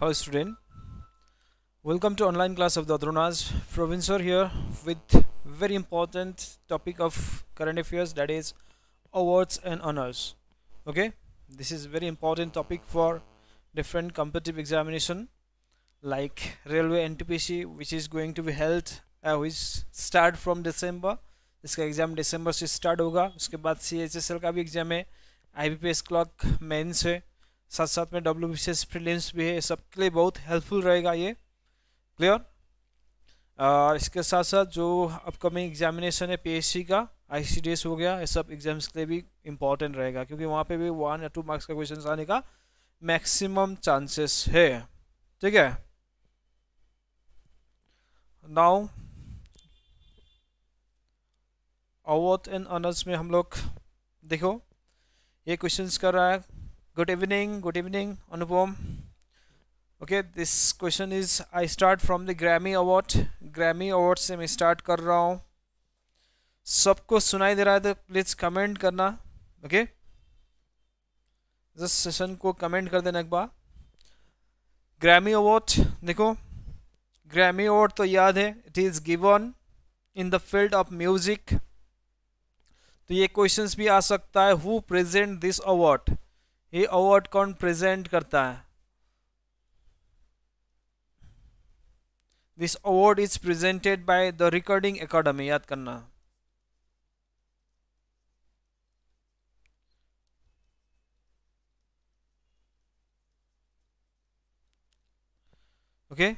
Hello student, welcome to online class of the Adronas. Provinsor here with very important topic of current affairs that is awards and honors. Okay, this is very important topic for different competitive examination like railway NTPC which is going to be held uh, which start from December. This exam December से start होगा उसके बाद C H S L H S exam का भी exam है आई है साथ साथ में डब्ल्यू बी प्रीलिम्स भी है सबके लिए बहुत हेल्पफुल रहेगा ये क्लियर और इसके साथ साथ जो अपकमिंग एग्जामिनेशन है पी का आई हो गया ये सब एग्जाम्स के लिए भी इम्पॉर्टेंट रहेगा क्योंकि वहाँ पे भी वन या टू मार्क्स का क्वेश्चन आने का मैक्सिमम चांसेस है ठीक है नाउ अवॉर्ड एंड ऑनर्स में हम लोग देखो ये क्वेश्चंस कर रहा है good evening good evening Anupam okay this question is I start from the Grammy award Grammy award से मैं स्टार्ट कर रहा हूँ सबको सुनाई दे रहा है तो प्लीज कमेंट करना ओके इस सेशन को कमेंट कर देना एक बार ग्रैमी अवार्ड देखो ग्रैमी अवार्ड तो याद है it is given in the field of music तो ये क्वेश्चंस भी आ सकता है हु प्रेजेंट दिस अवार्ड ये अवार्ड कौन प्रेजेंट करता है this award is presented by the recording academy याद करना okay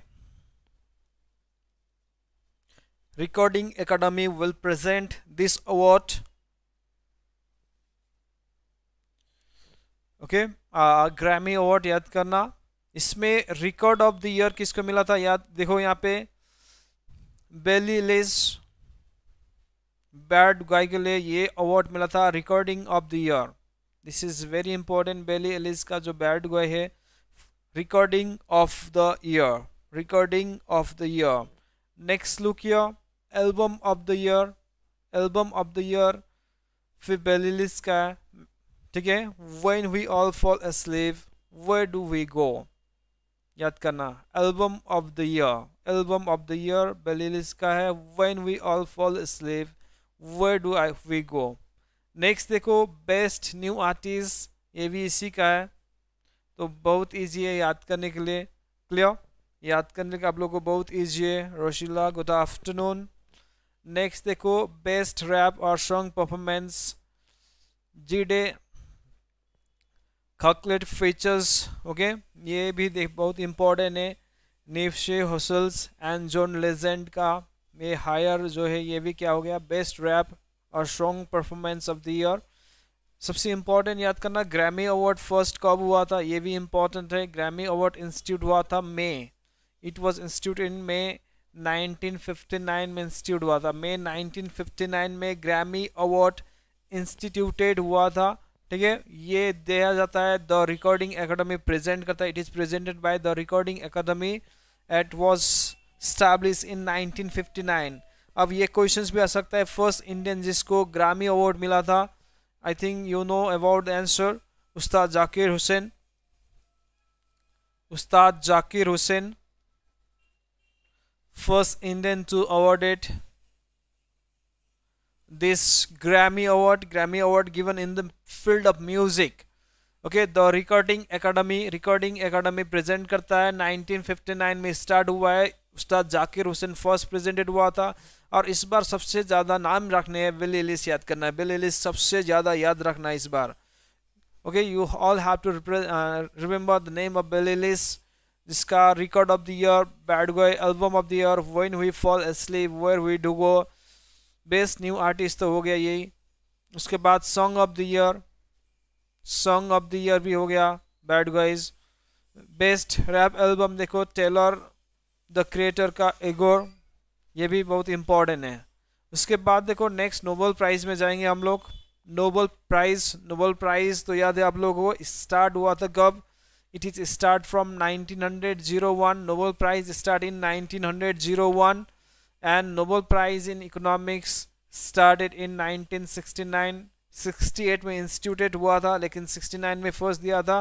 recording academy will present this award okay Grammy award याद करना इसमें रिकॉर्ड ऑफ द ईयर किसको मिला था याद देखो यहाँ पे बेली लेस बैड गाय के लिए ये अवार्ड मिला था recording of the year this is very important Billie Eilish का जो बैड गॉय है recording of the year recording of the year next look year album of the year album of the year फिर Billie Eilish का ठीक है when we all fall asleep where do we go याद करना album of the year album of the year Billie Eilish का है when we all fall asleep where do I we go next देखो best new artist ये भी इसी का है तो बहुत ईजी है याद करने के लिए क्लियर याद करने का आप लोगों को बहुत ईजी है रोशीला गुड आफ्टरनून नेक्स्ट देखो बेस्ट रैप और सॉन्ग परफॉर्मेंस जी डे calculate features okay ये भी देख बहुत important है Nipsey Hussle and John Legend का ये हायर जो है ये भी क्या हो गया बेस्ट रैप और strong performance of the year सबसे इम्पोर्टेंट याद करना ग्रैमी अवार्ड फर्स्ट कब हुआ था ये भी इम्पोर्टेंट है ग्रैमी अवार्ड इंस्टीट्यूट हुआ था मे it was institute in May 1959 में इंस्टीट्यूट हुआ था मे 1959 में ग्रैमी अवार्ड इंस्टीट्यूटेड हुआ था ठीक है ये दिया जाता है द रिकॉर्डिंग एकेडमी प्रेजेंट करता है it is presented by the recording academy it was established in 1959 अब ये क्वेश्चंस भी आ सकता है फर्स्ट इंडियन जिसको ग्रामी अवार्ड मिला था I think you know about answer Ustad Zakir Hussain Ustad Zakir Hussain first Indian to award this Grammy Award, Grammy Award given in the field of music. Okay the recording academy recording academy present करता है 1959 में start हुआ है उस्ताद जाकिर हुसैन फर्स्ट प्रेजेंटेड हुआ था और इस बार सबसे ज़्यादा नाम रखने हैं बिल एलिस याद करना है बिल एलिस सबसे ज़्यादा याद रखना है इस बार okay you all have to remember the name of Billie Eilish जिसका record of the year bad guy album of the year when we fall asleep where we do go best new artist तो हो गया यही उसके बाद song of the year song of the year भी हो गया bad guys best rap album देखो टेलर द क्रिएटर का एगोर ये भी बहुत इम्पॉर्टेंट है उसके बाद देखो नेक्स्ट नोबल प्राइज़ में जाएंगे हम लोग नोबल प्राइज़ नोबल प्राइज़ तो याद है आप लोगों को स्टार्ट हुआ था कब it is start from 1901 Nobel prize start in 1901 and Nobel Prize in Economics started in 1969 68 में इंस्टीट्यूटेड हुआ था लेकिन 69 में फर्स्ट दिया था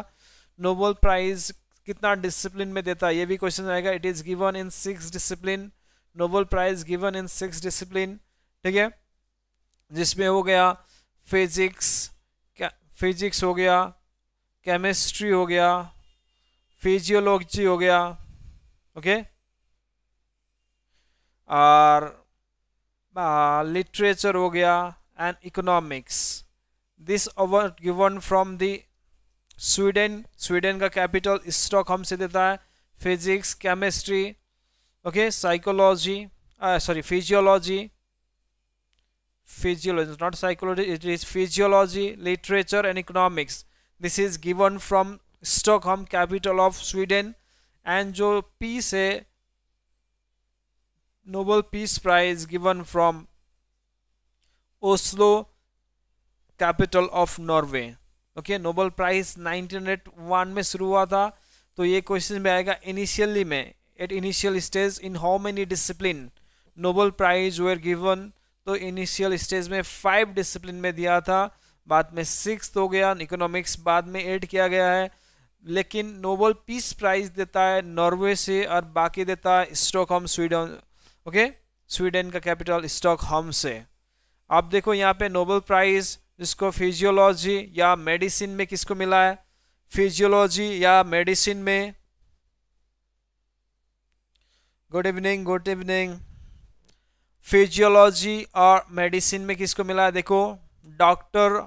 नोबल प्राइज कितना डिसिप्लिन में देता है ये भी क्वेश्चन आएगा it is given in six discipline Nobel prize given in six discipline ठीक है जिसमें हो गया फिजिक्स फिजिक्स हो गया केमिस्ट्री हो गया फिजियोलॉजी हो गया ओके okay? और लिटरेचर हो गया and economics this over given from the Sweden Sweden का कैपिटल स्टॉक हमसे देता है physics chemistry okay psychology sorry physiology physiology not psychology it is physiology literature and economics this is given from हम capital of Sweden and जो peace है Nobel Peace Prize given from Oslo capital of Norway okay Nobel prize 1901 में शुरू हुआ था तो ये question में आएगा इनिशियली में at initial stage in how many discipline Nobel prize were given तो इनिशियल स्टेज में फाइव डिसिप्लिन में दिया था बाद में सिक्स हो गया इकोनॉमिक्स बाद में एड किया गया है लेकिन नोबल पीस प्राइज देता है नॉर्वे से और बाकी देता है स्टॉकहोम स्वीडन ओके स्वीडन का कैपिटल स्टॉक हम से आप देखो यहाँ पे नोबल प्राइज जिसको फिजियोलॉजी या मेडिसिन में किसको मिला है फिजियोलॉजी या मेडिसिन में good evening good evening physiology और मेडिसिन में किसको मिला है देखो डॉक्टर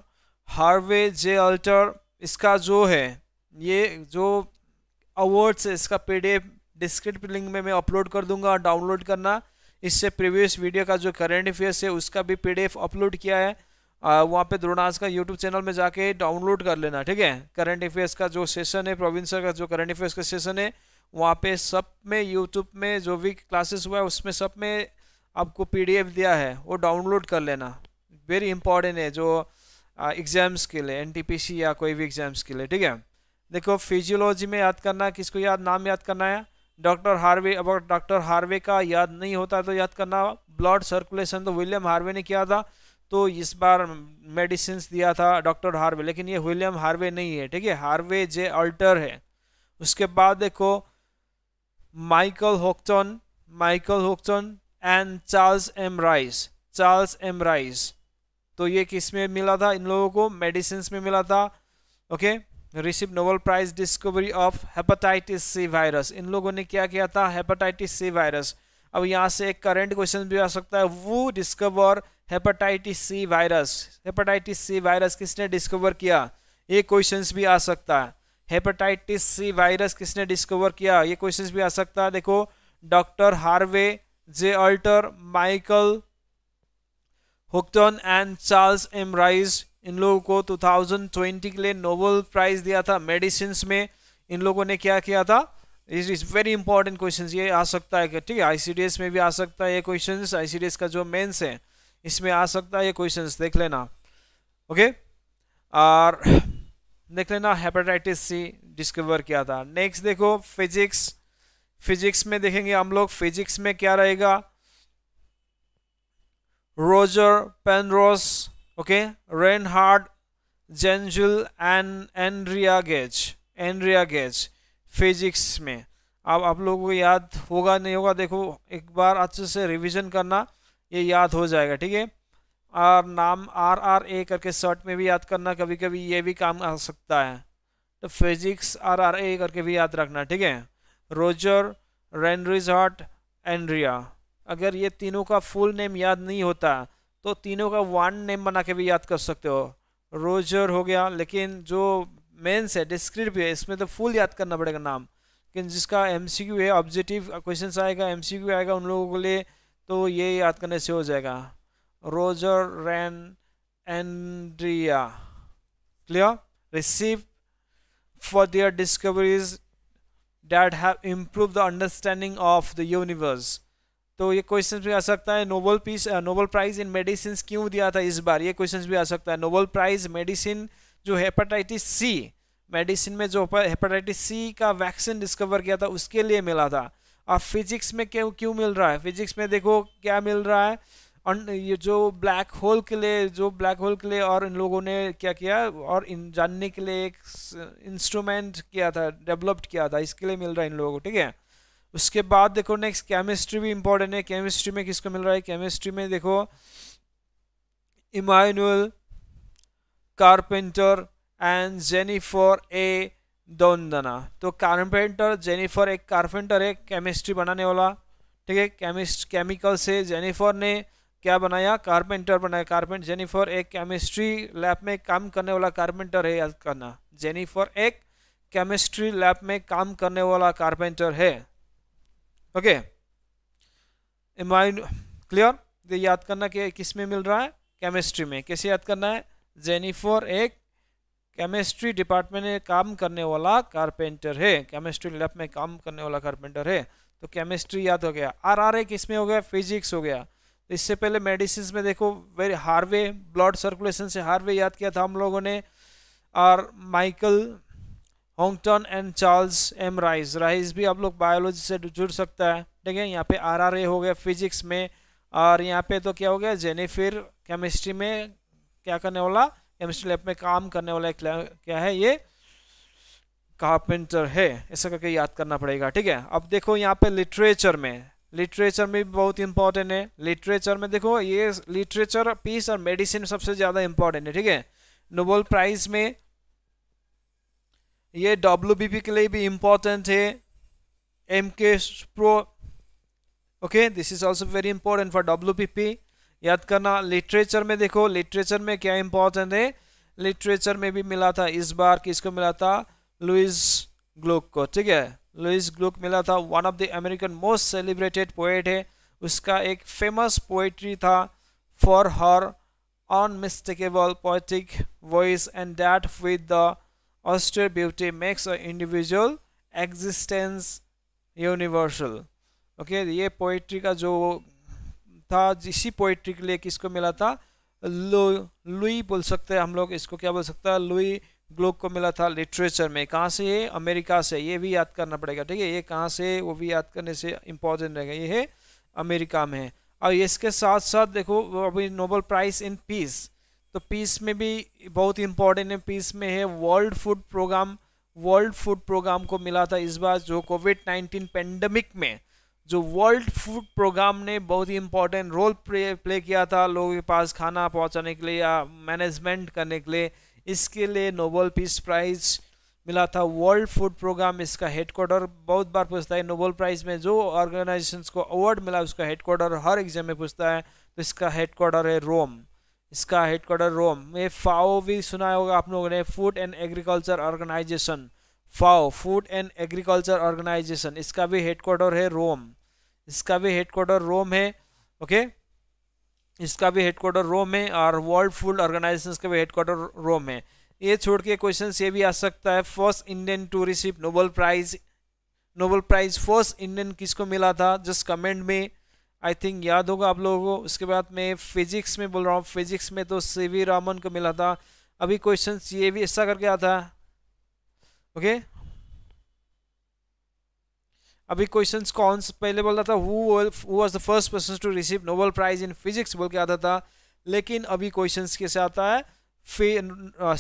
हार्वे जे अल्टर इसका जो है ये जो अवार्ड्स है इसका पीडीएफ डिस्क्रिप्ट लिंक में मैं अपलोड कर दूंगा डाउनलोड करना इससे प्रीवियस वीडियो का जो करेंट अफेयर्स है उसका भी पी अपलोड किया है वहाँ पे द्रोणास का यूट्यूब चैनल में जाके डाउनलोड कर लेना ठीक है करंट अफेयर्स का जो सेशन है प्रोविंसर का जो करंट अफेयर्स का सेशन है वहाँ पे सब में यूट्यूब में जो भी क्लासेस हुआ है उसमें सब में आपको पीडीएफ दिया है वो डाउनलोड कर लेना वेरी इंपॉर्टेंट है जो एग्ज़ाम्स के लिए एनटीपीसी या कोई भी एग्ज़ाम्स के लिए ठीक है देखो फिजियोलॉजी में याद करना किसको याद नाम याद करना है डॉक्टर हार्वे अब डॉक्टर हार्वे का याद नहीं होता तो याद करना ब्लड सर्कुलेशन तो विलियम हार्वे ने किया था तो इस बार मेडिसिन दिया था डॉक्टर हार्वे लेकिन ये विलियम हार्वे नहीं है ठीक है हार्वे जे अल्टर है उसके बाद देखो Michael Houghton Michael Houghton and Charles M Rice Charles M Rice तो ये किस में मिला था इन लोगों को मेडिसिन में मिला था okay okay? Receive Nobel prize discovery of hepatitis C virus इन लोगों ने क्या किया था हेपेटाइटिस सी वायरस अब यहाँ से एक करेंट क्वेश्चन भी आ सकता है वो discover hepatitis C virus hepatitis C virus किसने डिस्कवर किया ये क्वेश्चंस भी आ सकता है हेपेटाइटिस सी वायरस किसने डिस्कवर किया ये क्वेश्चंस भी आ सकता है देखो doctor Harvey J Alter Michael Houghton and Charles M Rice इन लोगों को 2020 के लिए नोबल प्राइज दिया था मेडिसिन में इन लोगों ने क्या किया था is is very important question ये आ सकता है ठीक है आईसीडीएस में भी आ सकता है ये क्वेश्चन आईसीडीएस का जो मेन्स है इसमें आ सकता है ये क्वेश्चन देख लेना ओके okay? और देख लेना हेपेटाइटिस सी डिस्कवर किया था नेक्स्ट देखो फिजिक्स फिजिक्स में देखेंगे हम लोग फिजिक्स में क्या रहेगा Roger Penrose okay Reinhard Genzel and Andrea Ghez Andrea Ghez physics में अब आप लोगों को याद होगा नहीं होगा देखो एक बार अच्छे से रिवीजन करना ये याद हो जाएगा ठीक है और नाम आर आर ए करके शर्ट में भी याद करना कभी कभी ये भी काम आ सकता है तो फिजिक्स आर आर ए करके भी याद रखना ठीक है रोजर रेनरिजॉर्ट एंड्रिया अगर ये तीनों का फुल नेम याद नहीं होता तो तीनों का वन नेम बना के भी याद कर सकते हो रोजर हो गया लेकिन जो मेन्स है डिस्क्रिप्ट है इसमें तो फुल याद करना पड़ेगा नाम लेकिन जिसका एम है ऑब्जेक्टिव क्वेश्चन आएगा एम आएगा उन लोगों के लिए तो ये याद करने से हो जाएगा रोजर रैन Andrea clear receive for their discoveries that have improve the understanding of the universe तो ये क्वेश्चन भी आ सकता है Nobel peace Nobel prize in medicine क्यों दिया था इस बार ये क्वेश्चन भी आ सकता है नोबल प्राइज मेडिसिन जो हेपेटाइटिस सी मेडिसिन में जो हेपेटाइटिस सी का वैक्सीन डिस्कवर किया था उसके लिए मिला था अब फिजिक्स में क्यों क्यों मिल रहा है फिजिक्स में देखो क्या मिल रहा है और ये जो ब्लैक होल के लिए जो ब्लैक होल के लिए और इन लोगों ने क्या किया और इन जानने के लिए एक इंस्ट्रूमेंट किया था डेवलप्ड किया था इसके लिए मिल रहा है इन लोगों को ठीक है उसके बाद देखो नेक्स्ट केमिस्ट्री भी इंपॉर्टेंट है केमिस्ट्री में किसको मिल रहा है केमिस्ट्री में देखो Emmanuelle Charpentier and Jennifer A Doudna तो कारपेंटर जेनिफर एक कारपेंटर है केमिस्ट्री बनाने वाला ठीक है केमिस्ट केमिकल से जेनिफर ने क्या बनाया कारपेंटर बनाया कारपेंटर जेनिफर एक केमिस्ट्री लैब में काम करने वाला कारपेंटर है याद करना जेनिफर एक केमिस्ट्री लैब में काम करने वाला कारपेंटर है ओके क्लियर ये याद करना कि किस में मिल रहा है केमिस्ट्री में कैसे याद करना है जेनिफोर एक केमिस्ट्री डिपार्टमेंट में काम करने वाला कारपेंटर है केमिस्ट्री लैब में काम करने वाला कारपेंटर है तो केमिस्ट्री याद हो गया आर आर ए किस में हो गया फिजिक्स हो गया तो इससे पहले मेडिसिन में देखो वेरी हार्वे ब्लड सर्कुलेशन से हार्वे याद किया था हम लोगों ने और Michael Houghton and Charles M Rice Rice भी आप लोग बायोलॉजी से जुड़ सकता है ठीक है यहाँ पे आर आर ए हो गया फिजिक्स में और यहाँ पे तो क्या हो गया जेनिफिर केमिस्ट्री में क्या करने वाला केमिस्ट्री लैब में काम करने वाला क्या है ये कारपेंटर है ऐसा करके याद करना पड़ेगा ठीक है अब देखो यहाँ पे लिटरेचर में लिटरेचर में भी बहुत इंपॉर्टेंट है लिटरेचर में देखो ये लिटरेचर पीस और मेडिसिन सबसे ज़्यादा इंपॉर्टेंट है ठीक है नोबल प्राइज में ये डब्ल्यू बी पी के लिए भी इम्पोर्टेंट है M K pro okay this is also very important for W P P याद करना लिटरेचर में देखो लिटरेचर में क्या इंपॉर्टेंट है लिटरेचर में भी मिला था इस बार किसको मिला था लुइस ग्लुक को ठीक है लुइस ग्लुक मिला था one of the American most celebrated poet है उसका एक फेमस पोएट्री था for her unmistakable poetic voice and that with the austere beauty makes an individual existence universal okay okay, ये पोइट्री का जो था इसी पोइट्री के लिए किसको मिला था लु लुई बोल सकते हैं हम लोग इसको क्या बोल सकते हैं लुई ग्लोक को मिला था लिटरेचर में कहाँ से ये अमेरिका से ये भी याद करना पड़ेगा ठीक है ये कहाँ से वो भी याद करने से इम्पोर्टेंट रहेगा ये है अमेरिका में और इसके साथ साथ देखो अभी नोबल प्राइज़ इन पीस तो पीस में भी बहुत इंपॉर्टेंट है पीस में है world food programme world food programme को मिला था इस बार जो कोविड नाइन्टीन पेंडेमिक में जो वर्ल्ड फूड प्रोग्राम ने बहुत ही इम्पोर्टेंट रोल प्ले प्ले किया था लोगों के पास खाना पहुंचाने के लिए या मैनेजमेंट करने के लिए इसके लिए नोबल पीस प्राइज़ मिला था वर्ल्ड फूड प्रोग्राम इसका हेडक्वार्टर बहुत बार पूछता है नोबल प्राइज़ में जो ऑर्गेनाइजेशन को अवार्ड मिला उसका हेडक्वार्टर हर एग्जाम में पूछता है तो इसका हेडक्वार्टर है रोम इसका हेडक्वार्टर रोम में फाओ भी सुना होगा आप लोगों ने food and agriculture organisation FAO food and agriculture organisation इसका भी हेडक्वार्टर है रोम इसका भी हेडक्वार्टर रोम है ओके इसका भी हेडक्वार्टर रोम है और वर्ल्ड फूड ऑर्गेनाइजेशन का भी हेडक्वार्टर रोम है ये छोड़ के क्वेश्चन ये भी आ सकता है first Indian to receive Nobel prize Nobel prize first Indian किसको मिला था जस्ट कमेंट में आई थिंक याद होगा आप लोगों को उसके बाद मैं फिजिक्स में बोल रहा हूँ फिजिक्स में तो सी वी रामन को मिला था अभी क्वेश्चन ये भी ऐसा करके आता है ओके अभी क्वेश्चंस कौन पहले बोल रहा था who was the first person to receive Nobel prize in physics बोल के आता था लेकिन अभी क्वेश्चंस कैसे आता है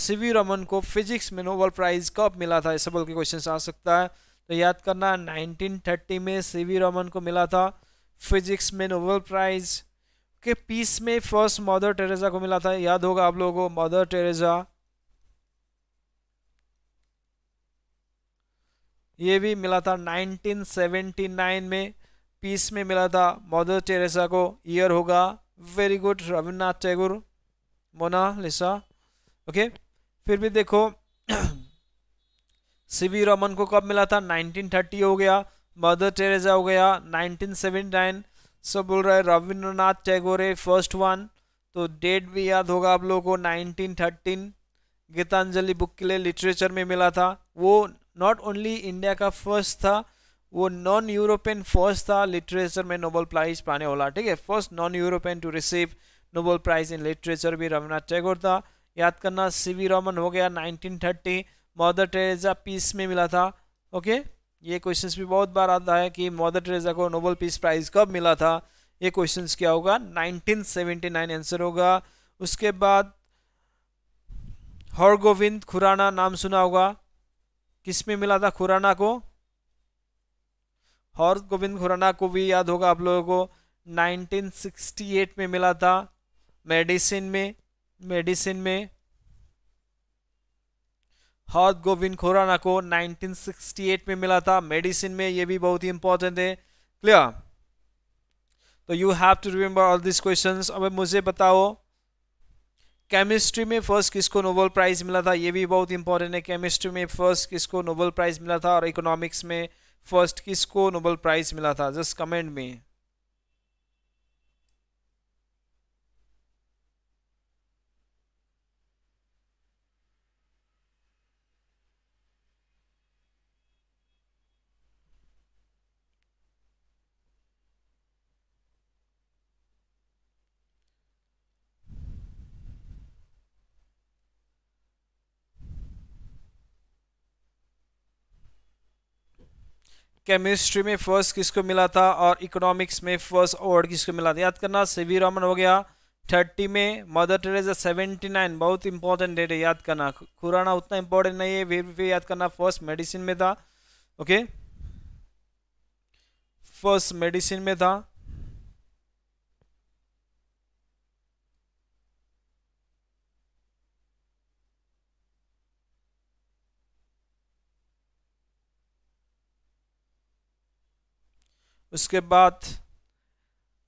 सी वी रमन को फिजिक्स में नोबल प्राइज कब मिला था ऐसा बोल के क्वेश्चन आ सकता है तो याद करना 1930 में सी वी रमन को मिला था फिजिक्स में नोबेल प्राइज़ के पीस में फर्स्ट मदर टेरेसा को मिला था याद होगा आप लोगों को मदर टेरेसा ये भी मिला था 1979 में पीस में मिला था मदर टेरेसा को ईयर होगा very good Rabindranath Tagore Mona Lisa okay फिर भी देखो सी वी रमन को कब मिला था 1930 हो गया मदर टेरेजा हो गया 1979 सब बोल रहा है रविंद्रनाथ टैगोर है फर्स्ट वन तो डेट भी याद होगा आप लोगों को 1913 गीतांजलि बुक के लिए लिटरेचर में मिला था वो नॉट ओनली इंडिया का फर्स्ट था वो नॉन यूरोपियन फर्स्ट था लिटरेचर में नोबल प्राइज पाने वाला ठीक है first non European to receive Nobel prize in literature भी रविन्द्रनाथ टैगोर था याद करना सी वी रमन हो गया 1930 मदर टेरेजा पीस में मिला था ओके okay? ये क्वेश्चंस भी बहुत बार आता है कि मदर टेरेसा को नोबल पीस प्राइज़ कब मिला था ये क्वेश्चंस क्या होगा 1979 आंसर होगा उसके बाद गोविंद खुराना नाम सुना होगा किस में मिला था खुराना को हर गोविंद खुराना को भी याद होगा आप लोगों को 1968 में मिला था मेडिसिन में मेडिसिन में हॉर्थ गोविंद खुराना को 1968 में मिला था मेडिसिन में ये भी बहुत ही इंपॉर्टेंट है क्लियर तो you have to remember all this question अब मुझे बताओ केमिस्ट्री में फर्स्ट किसको नोबेल प्राइज मिला था ये भी बहुत इंपॉर्टेंट है केमिस्ट्री में फर्स्ट किसको नोबेल प्राइज मिला था और इकोनॉमिक्स में फर्स्ट किसको नोबेल प्राइज मिला था जस्ट कमेंट में केमिस्ट्री में फर्स्ट किसको मिला था और इकोनॉमिक्स में फर्स्ट अवार्ड किसको मिला था याद करना सी रमन रामन हो गया थर्टी में मदर टेरेजा सेवेंटी नाइन बहुत इंपॉर्टेंट डेट है याद करना खुराना उतना इंपॉर्टेंट नहीं है फिर भी याद करना फर्स्ट मेडिसिन में था ओके फर्स्ट मेडिसिन में था उसके बाद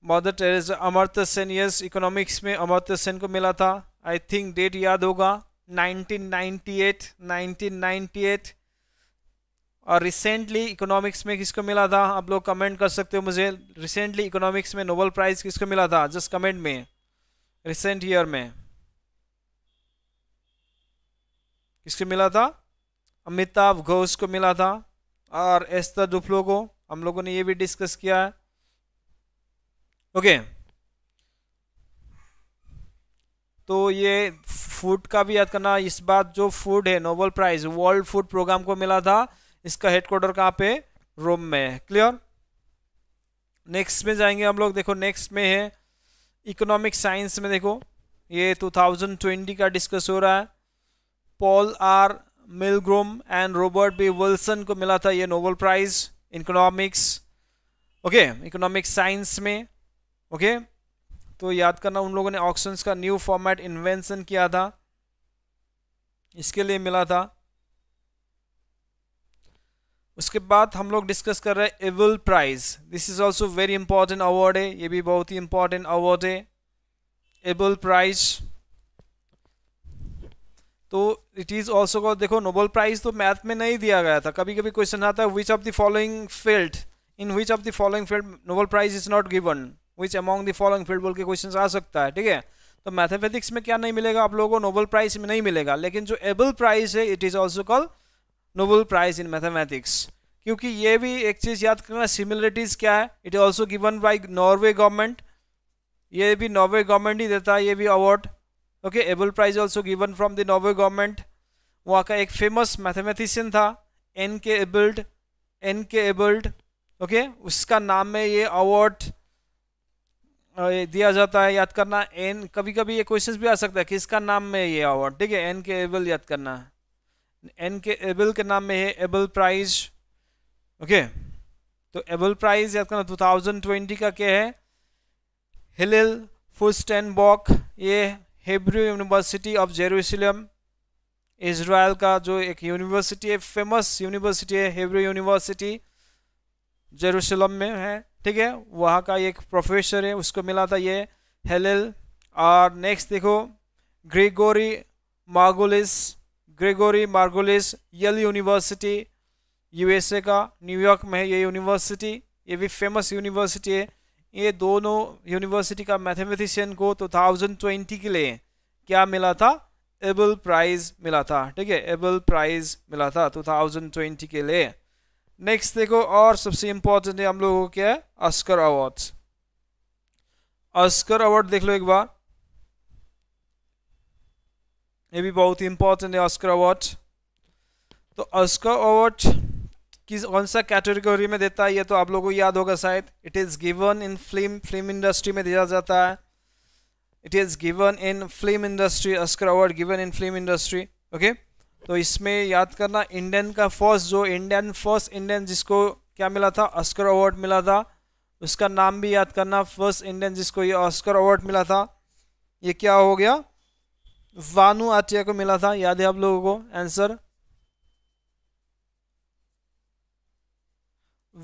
Mother Teresa Amartya Sen yes economics में अमर्त्य सेन को मिला था आई थिंक डेट याद होगा 1998 1998 और रिसेंटली इकोनॉमिक्स में किसको मिला था आप लोग कमेंट कर सकते हो मुझे रिसेंटली इकोनॉमिक्स में नोबल प्राइज़ किसको मिला था जस्ट कमेंट में रिसेंट ईयर में किसको मिला था अमिताभ घोष को मिला था और एस्तर डुफ्लो को हम लोगों ने ये भी डिस्कस किया है ओके तो ये फूड का भी याद करना इस बार जो फूड है Nobel prize world food programme को मिला था इसका हेडक्वार्टर कहाँ पे रोम में है क्लियर नेक्स्ट में जाएंगे हम लोग देखो नेक्स्ट में है इकोनॉमिक साइंस में देखो ये 2020 का डिस्कस हो रहा है Paul R Milgrom and Robert B Wilson को मिला था ये Nobel prize economics okay economic science में ओके okay? तो याद करना उन लोगों ने ऑक्शंस का न्यू फॉर्मेट इन्वेंशन किया था इसके लिए मिला था उसके बाद हम लोग डिस्कस कर रहे हैं Abel prize this is also very important award है ये भी बहुत ही इंपॉर्टेंट अवार्ड है एबल प्राइज तो इट इज़ ऑल्सो कॉल देखो नोबल प्राइज़ तो मैथ में नहीं दिया गया था कभी कभी क्वेश्चन आता है which of the following field in which of the following field Nobel prize is not given which among the following field बोल के क्वेश्चन आ सकता है ठीक है तो मैथमेटिक्स में क्या नहीं मिलेगा आप लोगों को नोबल प्राइज में नहीं मिलेगा लेकिन जो एबल प्राइज है it is also call Nobel prize in mathematics क्योंकि ये भी एक चीज़ याद करना सिमिलरिटीज़ क्या है it is also given by Norway government ये भी नॉर्वे गवर्नमेंट ही देता है ये भी award okay Abel prize also given from the Norway government वहाँ का एक फेमस मैथमेटिशियन था N K Abel N K Abel okay उसका नाम में ये अवार्ड दिया जाता है याद करना एन कभी कभी ये क्वेश्चन भी आ सकता है किसका नाम में ये अवार्ड ठीक है एन के एबल याद करना एन के एबल के नाम में है एबल प्राइज ओके तो एबल प्राइज याद करना 2020 का क्या है हिलिल बॉक ये Hebrew University of Jerusalem Israel का जो एक यूनिवर्सिटी है फेमस यूनिवर्सिटी है हेब्रू यूनिवर्सिटी जेरूसलम में है ठीक है वहाँ का एक प्रोफेसर है उसको मिला था ये हेल और नेक्स्ट देखो Gregory Margolis Gregory Margolis Yale university USA का न्यूयॉर्क में है ये यूनिवर्सिटी ये भी फेमस यूनिवर्सिटी है ये दोनों यूनिवर्सिटी का मैथमेटिशियन को थाउजेंड तो 2020 के लिए क्या मिला था एबल प्राइज मिला था ठीक है एबल प्राइज मिला था 2020 के लिए नेक्स्ट देखो और सबसे इम्पोर्टेंट है हम लोगों को क्या है अस्कर अवार्ड्स अस्कर अवार्ड देख लो एक बार ये भी बहुत ही है अस्कर अवार्ड तो अस्कर अवार्ड किस कौन सा कैटेगरी में देता है ये तो आप लोगों को याद होगा शायद it is given in film film industry में दिया जाता है it is given in film industry Oscar award given in film industry okay तो इसमें याद करना इंडियन का फर्स्ट जो इंडियन फर्स्ट इंडियन जिसको क्या मिला था अस्कर अवार्ड मिला था उसका नाम भी याद करना फर्स्ट इंडियन जिसको ये ऑस्कर अवार्ड मिला था ये क्या हो गया वानू आटिया को मिला था याद है आप लोगों को answer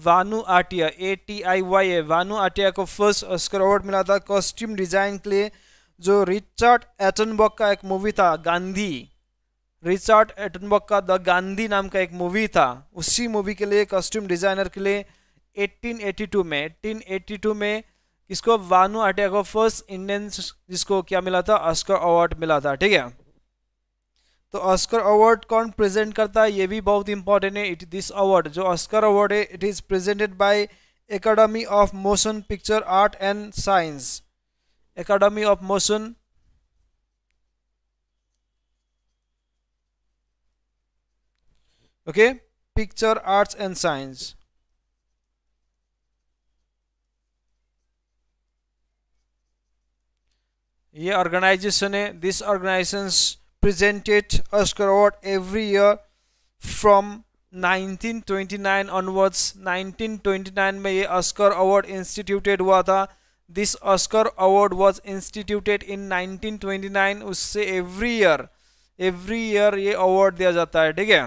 Bhanu Athaiya A T I Y A Bhanu Athaiya को फर्स्ट ऑस्कर अवार्ड मिला था कॉस्ट्यूम डिज़ाइन के लिए जो रिचर्ड एटनबर्ग का एक मूवी था गांधी रिचर्ड एटनबर्ग का द गांधी नाम का एक मूवी था उसी मूवी के लिए कॉस्ट्यूम डिज़ाइनर के लिए 1882 में 1882 में इसको वानु आटिया को फर्स्ट इंडियन जिसको क्या मिला था ऑस्कर अवार्ड मिला था ठीक है तो ऑस्कर अवार्ड कौन प्रेजेंट करता है ये भी बहुत इंपॉर्टेंट है इट दिस अवार्ड जो ऑस्कर अवार्ड है it is presented by academy of motion picture art and science academy of motion okay picture arts and science ये ऑर्गेनाइजेशन है this organisation presented Oscar Award every year from 1929 onwards 1929 में ये Oscar award instituted हुआ था this Oscar award was instituted in 1929 उससे every year every year ये award दिया जाता है ठीक है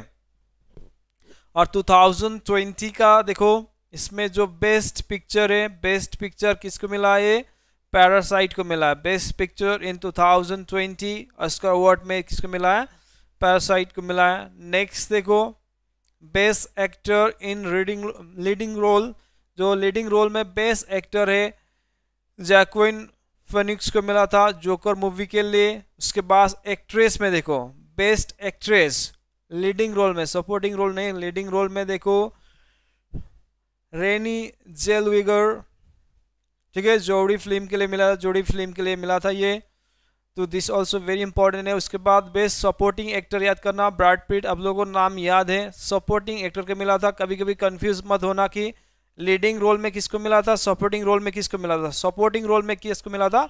और 2020 का देखो इसमें जो बेस्ट पिक्चर है बेस्ट पिक्चर किसको मिला है पैरासाइट को मिला है best picture in 2020 twenty award में किसको मिला है पैरासाइट को मिला है नेक्स्ट देखो best actor in reading leading role जो लीडिंग रोल में बेस्ट एक्टर है जैकुन फनिक्स को मिला था जोकर मूवी के लिए उसके बाद एक्ट्रेस में देखो बेस्ट एक्ट्रेस लीडिंग रोल में सपोर्टिंग रोल नहीं लीडिंग रोल में देखो रेनी जेलविगर ठीक है जोड़ी फिल्म के लिए मिला था जोड़ी फिल्म के लिए मिला था ये तो दिस ऑल्सो वेरी इंपॉर्टेंट है उसके बाद बेस्ट सपोर्टिंग एक्टर याद करना ब्राड पिट अब लोगों को नाम याद है सपोर्टिंग एक्टर के मिला था कभी कभी कंफ्यूज मत होना कि लीडिंग रोल में किसको मिला था सपोर्टिंग रोल में किसको मिला था सपोर्टिंग रोल में किसको मिला था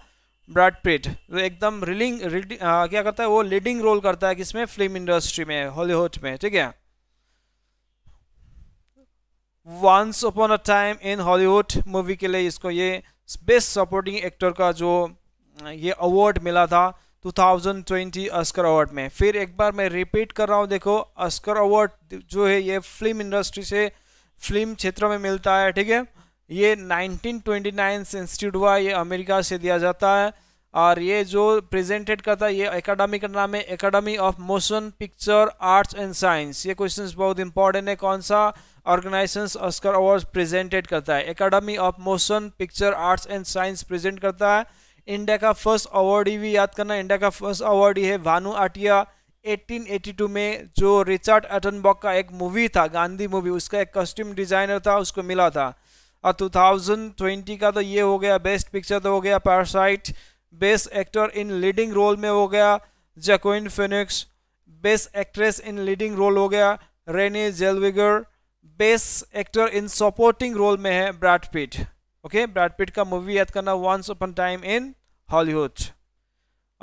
ब्राड पिट तो एकदम रिलिंग क्या करता है वो लीडिंग रोल करता है किसमें फिल्म इंडस्ट्री में हॉलीवुड में ठीक है once upon a time in Hollywood movie के लिए इसको ये बेस्ट सपोर्टिंग एक्टर का जो ये अवार्ड मिला था 2020 अस्कर अवार्ड में फिर एक बार मैं रिपीट कर रहा हूँ देखो अस्कर अवार्ड जो है ये फिल्म इंडस्ट्री से फिल्म क्षेत्र में मिलता है ठीक है ये 1929 इंस्टीट्यूट हुआ ये अमेरिका से दिया जाता है और ये जो प्रेजेंटेड करता है ये एकेडमी का नाम है academy of motion picture arts and science ये क्वेश्चंस बहुत इंपॉर्टेंट है कौन सा ऑर्गेनाइजेशन ऑस्कर अवार्ड प्रेजेंटेड करता है academy of motion picture arts and science present करता है इंडिया का फर्स्ट अवार्ड ही भी याद करना इंडिया का फर्स्ट अवार्ड ही है भानु आटिया 1882 में जो रिचर्ड एटनबॉक का एक मूवी था गांधी मूवी उसका एक कस्ट्यूम डिजाइनर था उसको मिला था और 2020 का तो ये हो गया बेस्ट पिक्चर तो हो गया Parasite best actor in leading role में हो गया Joaquin Phoenix best actress in leading role हो गया Renee Zellweger best actor in supporting role में है Brad Pitt okay Brad Pitt का मूवी याद करना once upon time in Hollywood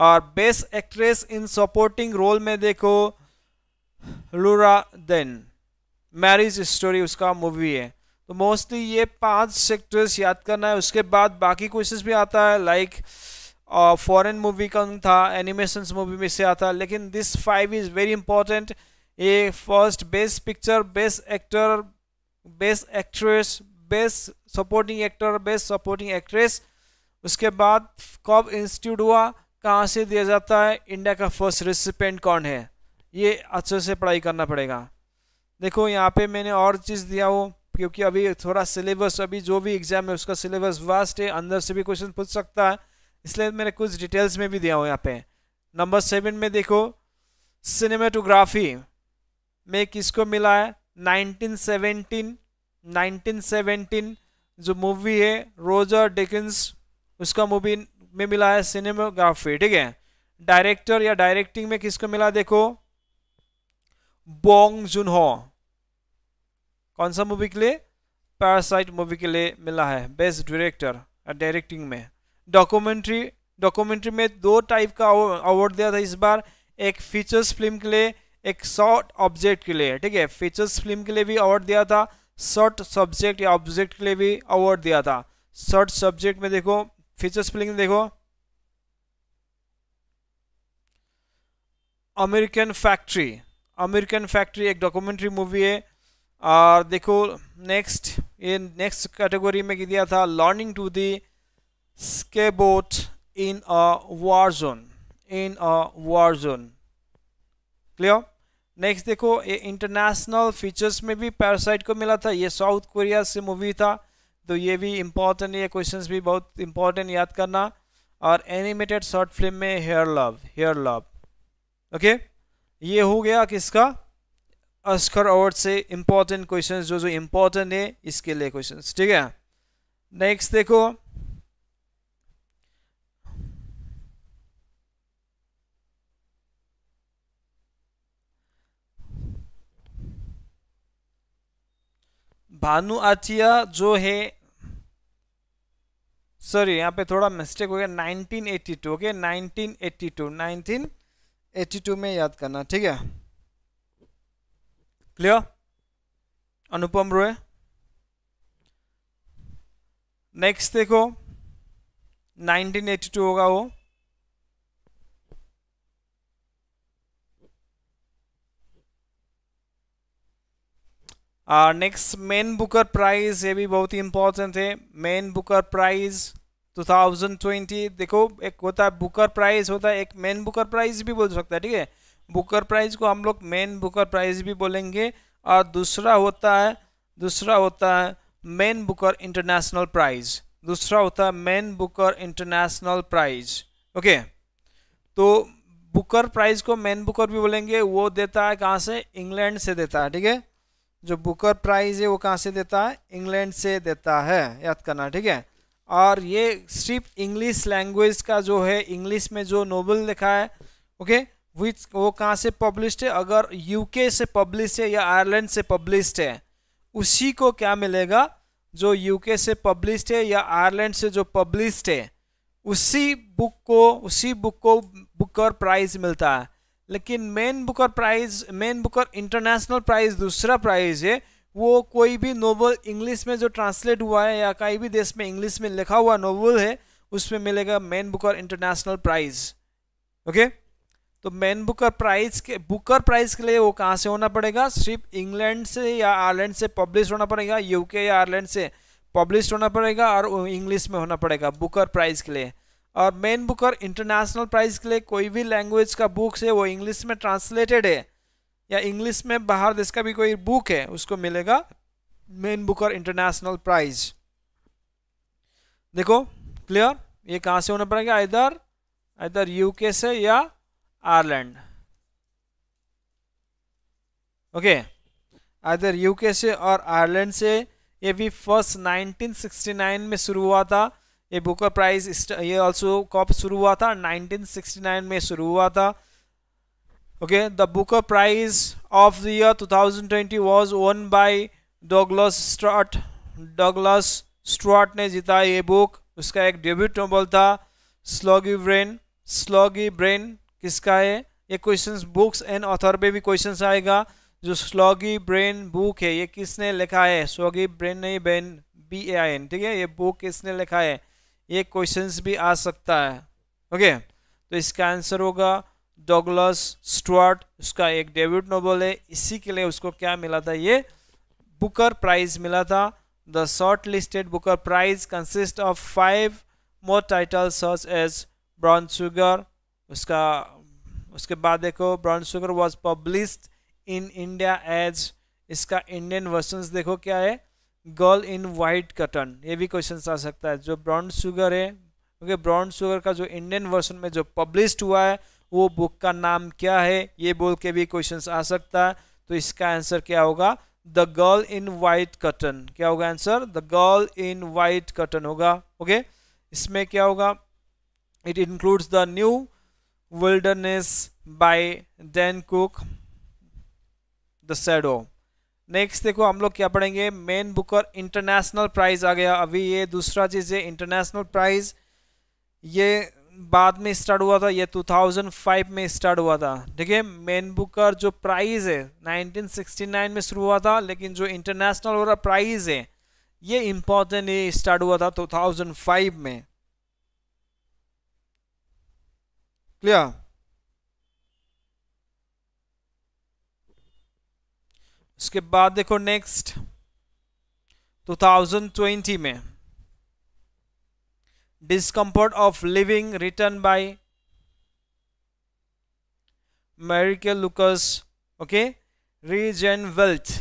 और best actress in supporting role में देखो लूरा देन मैरिज स्टोरी उसका मूवी है तो मोस्टली ये पांच सेक्टर्स याद करना है उसके बाद बाकी क्वेश्चन भी आता है लाइक like, फॉरेन मूवी का था एनिमेशन मूवी में से आता लेकिन this five is very important ये first best picture best actor best actress best supporting actor best supporting actress उसके बाद कब इंस्टीट्यूट हुआ कहाँ से दिया जाता है इंडिया का फर्स्ट रिसिपेंट कौन है ये अच्छे से पढ़ाई करना पड़ेगा देखो यहाँ पे मैंने और चीज़ दिया हो क्योंकि अभी थोड़ा सिलेबस अभी जो भी एग्ज़ाम है उसका सिलेबस वास्ट है अंदर से भी क्वेश्चन पूछ सकता है इसलिए मैंने कुछ डिटेल्स में भी दिया हूँ यहाँ पे नंबर सेवन में देखो सिनेमेटोग्राफी में किसको मिला है 1917 1917 जो मूवी है रोजर डिकिंस उसका मूवी में मिला है सिनेमाग्राफी ठीक है डायरेक्टर या डायरेक्टिंग में किसको मिला देखो बोंग हो कौन सा मूवी के लिए पैरासाइट मूवी के लिए मिला है बेस्ट डायरेक्टर डायरेक्टिंग में डॉक्यूमेंट्री डॉक्यूमेंट्री में दो टाइप का अवार्ड दिया था इस बार एक फीचर्स फिल्म के लिए एक शॉर्ट ऑब्जेक्ट के लिए ठीक है फीचर्स फिल्म के लिए भी अवार्ड दिया था शॉर्ट सब्जेक्ट या ऑब्जेक्ट के लिए भी अवार्ड दिया था शॉर्ट सब्जेक्ट में देखो फीचर्स फिल्म में देखो अमेरिकन फैक्ट्री अमेरिकन फैक्ट्री एक डॉक्यूमेंट्री मूवी है और देखो नेक्स्ट ये नेक्स्ट कैटेगरी में दिया था learning to the scapegoat in a war zone in a war zone clear next देखो ये इंटरनेशनल फीचर्स में भी पैरासाइट को मिला था ये साउथ कोरिया से मूवी था तो ये भी इम्पोर्टेंट ये क्वेश्चंस भी बहुत इंपॉर्टेंट याद करना और एनिमेटेड शॉर्ट फिल्म में hair love hair love okay ये हो गया किसका अस्कर अवार्ड से इम्पोर्टेंट क्वेश्चंस जो जो इम्पोर्टेंट है इसके लिए क्वेश्चन ठीक है नेक्स्ट देखो भानु आचिया जो है सॉरी यहाँ पे थोड़ा मिस्टेक हो गया 1982 ओके 1982 1982 में याद करना ठीक है क्लियर अनुपम रोय नेक्स्ट देखो 1982 होगा वो नेक्स्ट मेन बुकर प्राइज ये भी बहुत ही इंपॉर्टेंट है मेन बुकर प्राइज 2020 देखो एक होता है बुकर प्राइज होता है एक मेन बुकर प्राइज भी बोल सकता है ठीक है बुकर प्राइज को हम लोग मेन बुकर प्राइज भी बोलेंगे और दूसरा होता है दूसरा होता है मेन बुकर इंटरनेशनल प्राइज दूसरा होता है Man Booker International prize okay तो बुकर प्राइज को मेन बुकर भी बोलेंगे वो देता है कहाँ से इंग्लैंड से देता है ठीक है जो बुकर प्राइज है वो कहाँ से देता है इंग्लैंड से देता है याद करना ठीक है और ये सिर्फ इंग्लिश लैंग्वेज का जो है इंग्लिश में जो नोबल लिखा है ओके विच वो कहाँ से पब्लिश है अगर यूके से पब्लिश है या आयरलैंड से पब्लिश है उसी को क्या मिलेगा जो यूके से पब्लिश है या आयरलैंड से जो पब्लिश है उसी बुक को उसी बुक को बुकर प्राइज मिलता है लेकिन Man Booker prize Man Booker International prize दूसरा प्राइज है वो कोई भी नोवेल इंग्लिश में जो ट्रांसलेट हुआ है या कहीं भी देश में इंग्लिश में लिखा हुआ नोवेल है उसमें मिलेगा Man Booker International prize okay तो मेन बुकर प्राइज के बुकर प्राइज के लिए वो कहाँ से होना पड़ेगा सिर्फ इंग्लैंड से या आयरलैंड से पब्लिश होना पड़ेगा यूके या आयरलैंड से पब्लिश होना पड़ेगा और इंग्लिश में होना पड़ेगा बुकर प्राइज के लिए और Man Booker International prize के लिए कोई भी लैंग्वेज का बुक्स है वो इंग्लिश में ट्रांसलेटेड है या इंग्लिश में बाहर देश का भी कोई बुक है उसको मिलेगा Man Booker International prize देखो क्लियर ये कहाँ से होना पड़ेगा इधर इधर यूके से या आयरलैंड ओके इधर यूके से और आयरलैंड से ये भी फर्स्ट 1969 में शुरू हुआ था ये बुकर प्राइज ये ऑल्सो कब शुरू हुआ था 1969 में शुरू हुआ था okay the Booker prize of the year 2020 was won by Douglas Stuart Douglas Stuart ने जीता ये बुक उसका एक डेब्यूट नोबल था स्लॉगी ब्रेन स्लॉगी ब्रेन किसका है ये क्वेश्चन बुक्स एंड ऑथर पे भी क्वेश्चन आएगा जो स्लॉगी ब्रेन बुक है ये किसने लिखा है स्लॉगी ब्रेन नहीं Bain B A I N ठीक है ये बुक किसने लिखा है ये क्वेश्चंस भी आ सकता है ओके तो इसका आंसर होगा डोगलस स्टुअर्ट उसका एक डेविड नोबल है इसी के लिए उसको क्या मिला था ये बुकर प्राइज मिला था the short listed Booker prize consist of five more title सर्च एज ब्राउन शुगर उसका उसके बाद देखो Brown Sugar was published in India as इसका इंडियन वर्सन देखो क्या है गर्ल इन वाइट कटन ये भी क्वेश्चन आ सकता है जो ब्राउन शुगर है ओके ब्राउन शुगर का जो इंडियन वर्सन में जो पब्लिश हुआ है वो बुक का नाम क्या है ये बोल के भी क्वेश्चन आ सकता है तो इसका आंसर क्या होगा the girl in white cotton क्या होगा answer the girl in white cotton होगा ओके okay? इसमें क्या होगा it includes the new wilderness by Diane Cook the shadow next देखो हम लोग क्या पढ़ेंगे Man Booker International prize आ गया अभी ये दूसरा चीज़ है इंटरनेशनल प्राइज ये बाद में स्टार्ट हुआ था ये 2005 में स्टार्ट हुआ था ठीक है मेन बुकर जो प्राइज है 1969 में शुरू हुआ था लेकिन जो इंटरनेशनल वाला प्राइज है ये इम्पोर्टेंट ये स्टार्ट हुआ था 2005 में क्लियर उसके बाद देखो नेक्स्ट 2020 में discomfort of living written by Merkel okay Rijneveld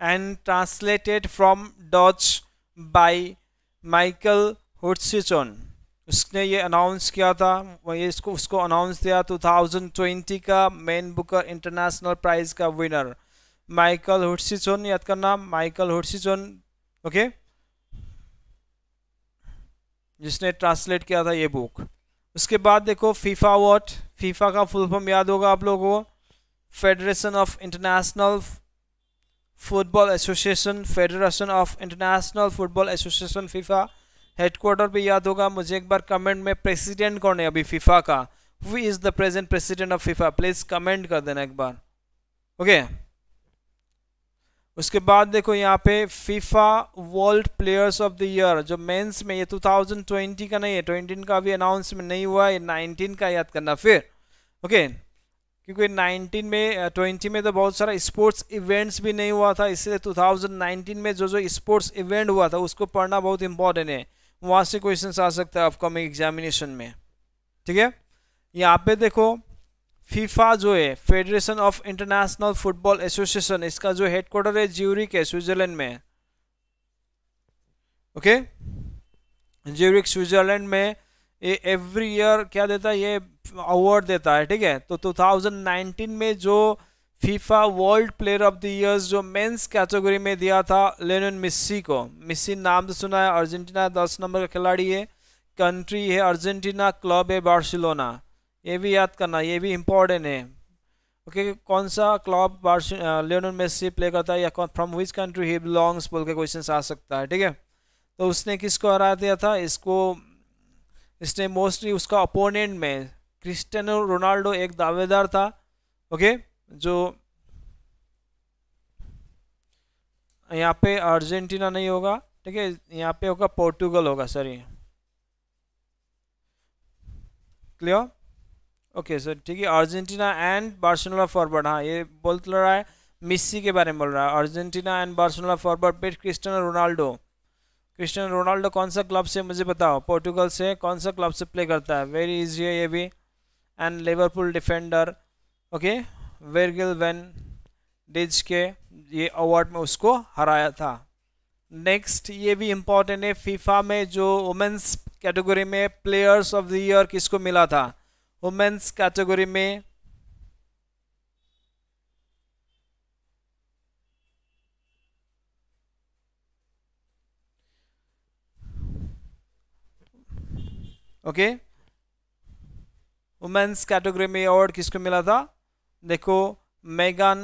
and translated from Dutch by Michael Hutchison. उसने ये अनाउंस किया था ये इसको उसको अनाउंस दिया 2020 का मेन बुकर इंटरनेशनल प्राइज का विनर माइकल हुडसीजोन याद करना माइकल हुडसीजोन ओके जिसने ट्रांसलेट किया था ये बुक उसके बाद देखो फीफा वॉट फीफा का फुल फॉर्म याद होगा आप लोगों को Federation of International Football Association Federation of International Football Association FIFA headquarter भी याद होगा मुझे एक बार कमेंट में प्रेसिडेंट कौन है अभी फीफा का who is the present president of FIFA please comment कर देना एक बार ओके okay? उसके बाद देखो यहाँ पे FIFA world players of the year जो मेंस में ये 2020 का नहीं है 20 का अभी अनाउंसमेंट नहीं हुआ ये 19 का याद करना फिर ओके क्योंकि 19 में 20 में तो बहुत सारा स्पोर्ट्स इवेंट्स भी नहीं हुआ था इसलिए 2019 में जो जो स्पोर्ट्स इवेंट हुआ था उसको पढ़ना बहुत इंपॉर्टेंट है वहाँ से क्वेश्चन आ सकता है अपकमिंग एग्जामिनेशन में ठीक है यहाँ पे देखो फीफा जो है Federation of International Football Association इसका जो हेडक्वार्टर है ज्यूरिक है स्विट्जरलैंड में ओके ज्यूरिक स्विट्जरलैंड में ये एवरी ईयर क्या देता है ये अवार्ड देता है ठीक है तो 2019 में जो FIFA world player of the year जो मेंस कैटेगरी में दिया था लेनन मिस्सी को मिस्सी नाम तो सुना है अर्जेंटीना दस नंबर का खिलाड़ी है कंट्री है अर्जेंटीना क्लब है बार्सिलोना ये भी याद करना ये भी इम्पॉर्टेंट है ओके okay, कौन सा क्लब लियोनल मेसी प्ले करता है या from which country he belongs बोल के क्वेश्चन आ सकता है ठीक है तो उसने किसको हरा दिया था इसको इसने मोस्टली उसका अपोनेंट में क्रिस्टनो रोनाल्डो एक दावेदार था ओके okay? जो यहाँ पे अर्जेंटीना नहीं होगा ठीक है यहाँ पे होगा पोर्टुगल होगा सॉरी क्लियर ओके सर ठीक है अर्जेंटीना एंड बार्सिलोना फॉरवर्ड हाँ ये बोल तो रहा है मिस्सी के बारे में बोल रहा है अर्जेंटीना एंड बार्सिलोना फॉरवर्ड पेट क्रिस्टियानो रोनाल्डो क्रिस्टियानो रोनाल्डो कौन सा क्लब से मुझे बताओ पोर्टुगल से कौन सा क्लब से प्ले करता है वेरी इजी है ये भी and Liverpool defender okay Virgil van Dijk के ये अवार्ड में उसको हराया था नेक्स्ट ये भी इम्पोर्टेंट है फीफा में जो वुमेंस कैटेगरी में प्लेयर्स ऑफ द ईयर किसको मिला था वुमेन्स कैटेगरी में ओके वुमेन्स कैटेगरी में अवार्ड किसको मिला था देखो Megan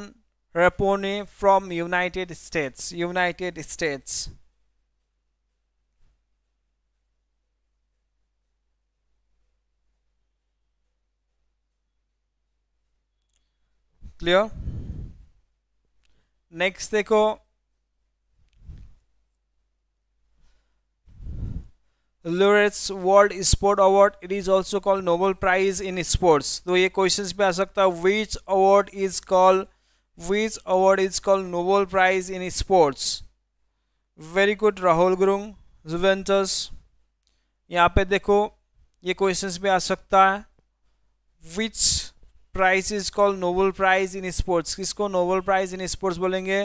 Rapinoe from United States United States clear next देखो Laureus world sport award it is also called Nobel prize in sports तो ये क्वेश्चन भी आ सकता है which award is called which award is called Nobel prize in sports very good Rahul Gurung Juventus यहाँ पे देखो ये क्वेश्चन भी आ सकता है which prize is called Nobel prize in sports किसको नोबल प्राइज इन स्पोर्ट्स बोलेंगे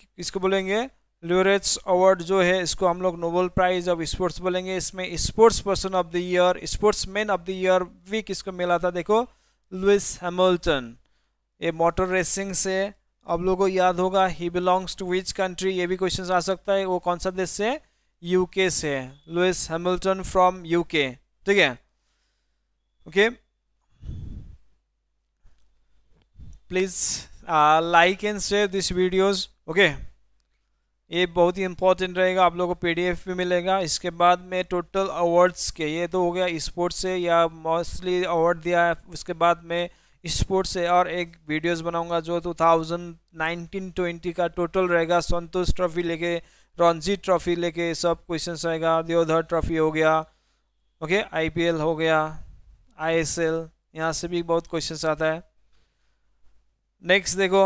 किसको बोलेंगे ल्यूरेट्स अवार्ड जो है इसको हम लोग नोबल प्राइज ऑफ स्पोर्ट्स बोलेंगे इसमें sports person of the year sports man of the year भी किसको मिला था देखो लुइस हेमल्टन ये मोटर रेसिंग से अब लोगों को याद होगा he belongs to which country ये भी क्वेश्चन आ सकता है वो कौन सा देश से यूके से लुइस हेमल्टन फ्रॉम यूके ठीक है okay okay? Please like and share this videos okay ये बहुत ही इंपॉर्टेंट रहेगा आप लोगों को पीडीएफ भी मिलेगा इसके बाद में टोटल अवार्ड्स के ये तो हो गया स्पोर्ट्स से या मोस्टली अवार्ड दिया है उसके बाद में स्पोर्ट्स से और एक वीडियोस बनाऊंगा जो टू थाउजेंड नाइनटीन ट्वेंटी का टोटल रहेगा संतोष ट्रॉफी लेके रॉन्जी ट्रॉफी लेके सब क्वेश्चन रहेगा देवधर ट्रॉफी हो गया ओके आईपीएल हो गया आईएसएल यहाँ से भी बहुत क्वेश्चन आता है नेक्स्ट देखो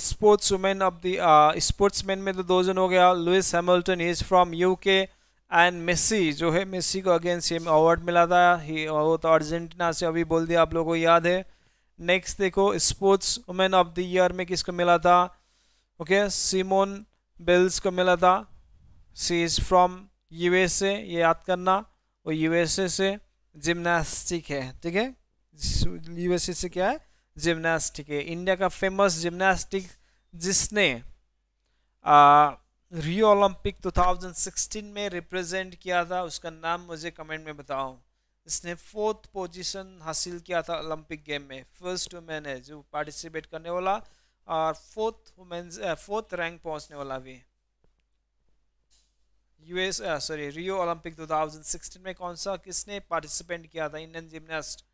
sports woman of the sports man में तो दो जन हो गया Lewis Hamilton is from UK and Messi जो है मेसी को अगेंस्ट ये अवार्ड मिला था ही वो तो अर्जेंटीना से अभी बोल दिया आप लोगों को याद है नेक्स्ट देखो sports woman of the year में किसको मिला था ओके सीमोन सिमोन बेल्स को मिला था सी इज़ फ्रॉम ए ये याद करना वो ए से जिम्नास्टिक है ठीक है ए से क्या है जिम्नास्टिक है इंडिया का फेमस जिम्नास्टिक जिसने रियो ओलंपिक 2016 में रिप्रेजेंट किया था उसका नाम मुझे कमेंट में बताओ इसने फोर्थ पोजीशन हासिल किया था ओलंपिक गेम में फर्स्ट वुमेन है जो पार्टिसिपेट करने वाला और फोर्थ वुमेन्स फोर्थ रैंक पहुंचने वाला भी यूएस सॉरी रियो ओलंपिक 2016 में कौन सा किसने पार्टिसिपेंट किया था इंडियन जिमनास्ट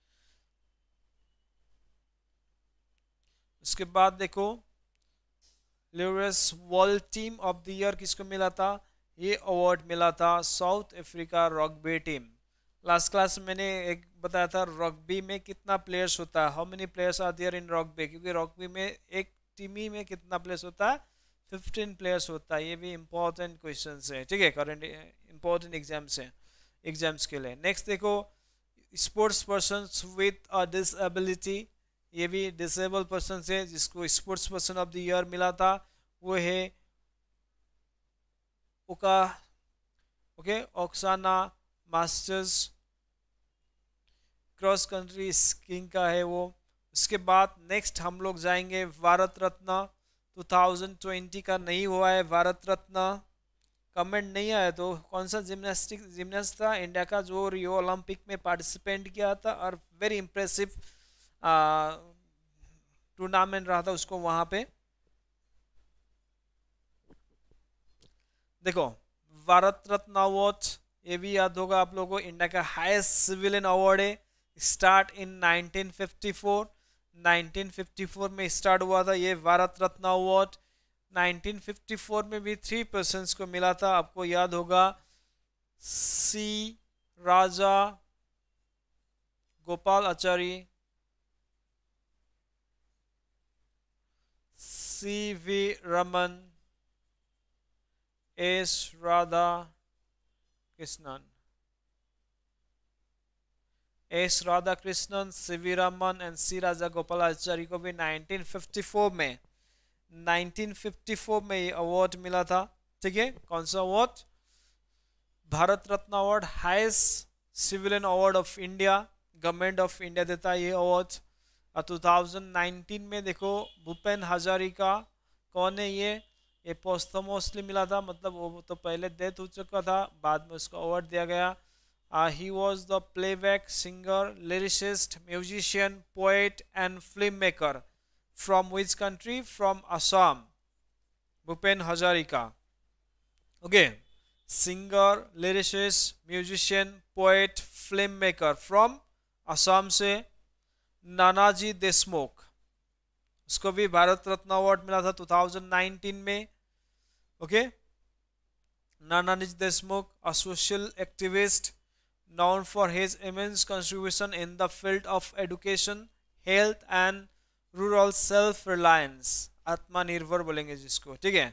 उसके बाद देखो Laureus world team of the year किसको मिला था ये अवार्ड मिला था South Africa rugby team last class मैंने एक बताया था रॉकबी में कितना प्लेयर्स होता है how many players are there in rugby क्योंकि रॉकबी में एक टीम ही में कितना प्लेयर्स होता है फिफ्टीन प्लेयर्स होता है ये भी इम्पोर्टेंट क्वेश्चन है ठीक है करेंट इम्पोर्टेंट एग्जाम्स हैं एग्जाम्स के लिए नेक्स्ट देखो sports person with a disability ये भी डिसेबल पर्सन है जिसको sports person of the year मिला था वो है ओका okay Oksana Masters cross country skiing का है वो उसके बाद नेक्स्ट हम लोग जाएंगे भारत रत्न 2020 का नहीं हुआ है भारत रत्न कमेंट नहीं आया तो कौन सा जिमनास्टिक जिम्नास्ट था इंडिया का जो रियो ओलंपिक में पार्टिसिपेंट किया था और वेरी इम्प्रेसिव टूर्नामेंट रहा था उसको वहाँ पे देखो भारत रत्न अवार्ड ये भी याद होगा आप लोगों को इंडिया का हाईएस्ट सिविलियन अवार्ड है स्टार्ट इन 1954 1954 में स्टार्ट हुआ था ये भारत रत्न अवार्ड 1954 में भी थ्री पर्सन को मिला था आपको याद होगा C Rajagopalachari C V Raman S Radhakrishnan S Radhakrishnan V Raman and C Rajagopalachari को भी 1954 में 1954 में ये अवार्ड मिला था ठीक है कौन सा award Bharat Ratna award highest civilian award of India government of India देता है ये अवार्ड और 2019 में देखो भूपेन हजारिका कौन है ये ये पोस्तमोसली मिला था मतलब वो तो पहले डेथ हो चुका था बाद में उसको अवार्ड दिया गया Uh, he was the playback singer, lyricist, musician, poet, and filmmaker. From which country? From Assam. Bhupen Hazarika. Okay. Singer, lyricist, musician, poet, filmmaker. From Assam se nanaji deshmukh usko bhi bharat ratna award mila tha 2019 mein okay? nanaji deshmukh a social activist known for his immense contribution in the field of education, health and rural self reliance आत्मनिर्भर बोलेंगे जिसको ठीक है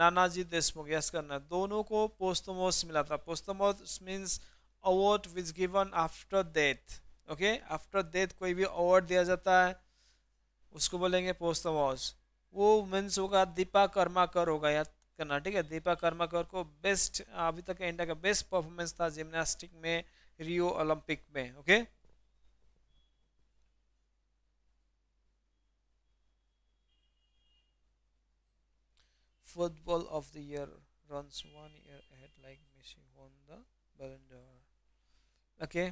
नानाजी Deshmukh yes करना दोनों को posthumous मिला था posthumous means award was given after death okay after death कोई भी अवार्ड दिया जाता है उसको बोलेंगे पोस्टमोस वो मीन्स होगा दीपा कर्माकर होगा या करना ठीक है दीपा कर्माकर को बेस्ट अभी तक इंडिया का बेस्ट परफॉर्मेंस था जिम्नास्टिक में रियो ओलंपिक में okay football of the year runs won year at like Messi won the Ballon d'Or okay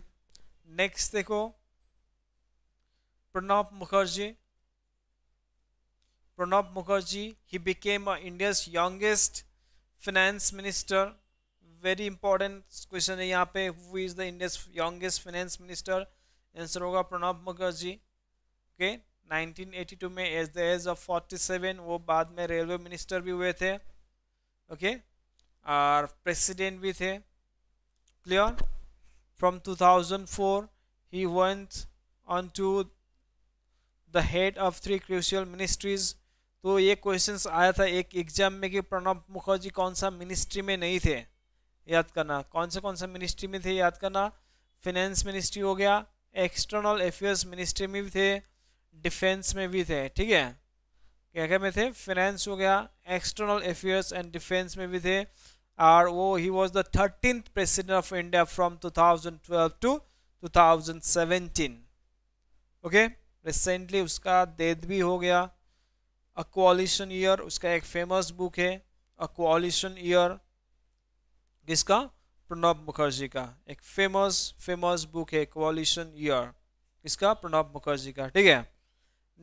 next देखो Pranab Mukherjee Pranab Mukherjee. He became uh, India's youngest finance minister. Very important question है यहाँ who is the India's youngest finance minister? Answer होगा Pranab Mukherjee. Okay, 1982 में as the age of 47 वो बाद में railway minister भी हुए थे ओके okay? और प्रेसिडेंट भी थे clear from 2004 he went on to the head of three crucial ministries तो ये क्वेश्चंस आया था एक एग्जाम में कि प्रणब मुखर्जी कौन सा मिनिस्ट्री में नहीं थे याद करना कौन सा कौन सा मिनिस्ट्री में थे याद करना फिनेंस मिनिस्ट्री हो गया एक्सटर्नल अफेयर्स मिनिस्ट्री में भी थे डिफेंस में भी थे ठीक है क्या क्या में थे फिनेंस हो गया एक्सटर्नल अफेयर्स एंड डिफेंस में भी थे और वो he was the thirteen president of India from twelve to seventeen okay recently उसका डेथ भी हो गया अ कोलिशन ईयर उसका एक फेमस बुक है अ कोलिशन ईयर किसका प्रणब मुखर्जी का एक फेमस फेमस बुक है कोलिशन ईयर किसका प्रणब मुखर्जी का ठीक है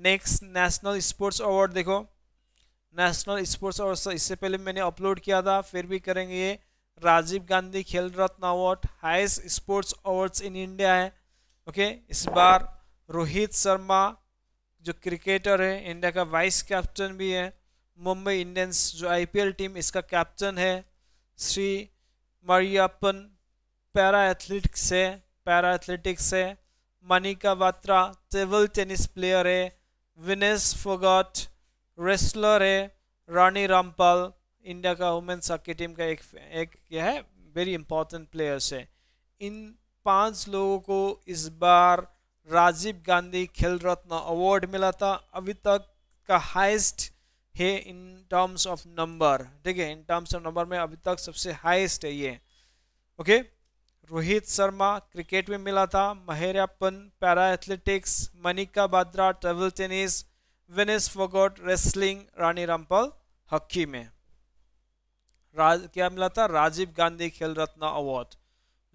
नेक्स्ट नेशनल स्पोर्ट्स अवार्ड देखो नेशनल स्पोर्ट्स अवार्ड इससे पहले मैंने अपलोड किया था फिर भी करेंगे ये Rajiv Gandhi Khel Ratna award highest sports awards in India है ओके इस बार रोहित शर्मा जो क्रिकेटर है इंडिया का वाइस कैप्टन भी है मुंबई इंडियंस जो आईपीएल टीम इसका कैप्टन है श्री मरियापन पैरा एथलेटिक्स है पैरा एथलेटिक्स है Manika Batra table tennis player है विनेश फोगाट रेसलर है रानी रामपाल इंडिया का वुमेन्स हॉकी टीम का एक एक क्या है वेरी इंपॉर्टेंट प्लेयर्स है इन पांच लोगों को इस बार राजीव गांधी खेल रत्न अवार्ड मिला था अभी तक का हाईएस्ट है इन टर्म्स ऑफ नंबर ठीक है इन टर्म्स ऑफ नंबर में अभी तक सबसे हाईएस्ट है ये ओके रोहित शर्मा क्रिकेट में मिला था Mariyappan para athletics Manika Batra table tennis Vinesh Phogat wrestling Rani Rampal hockey में राज क्या मिला था राजीव गांधी खेल रत्न अवार्ड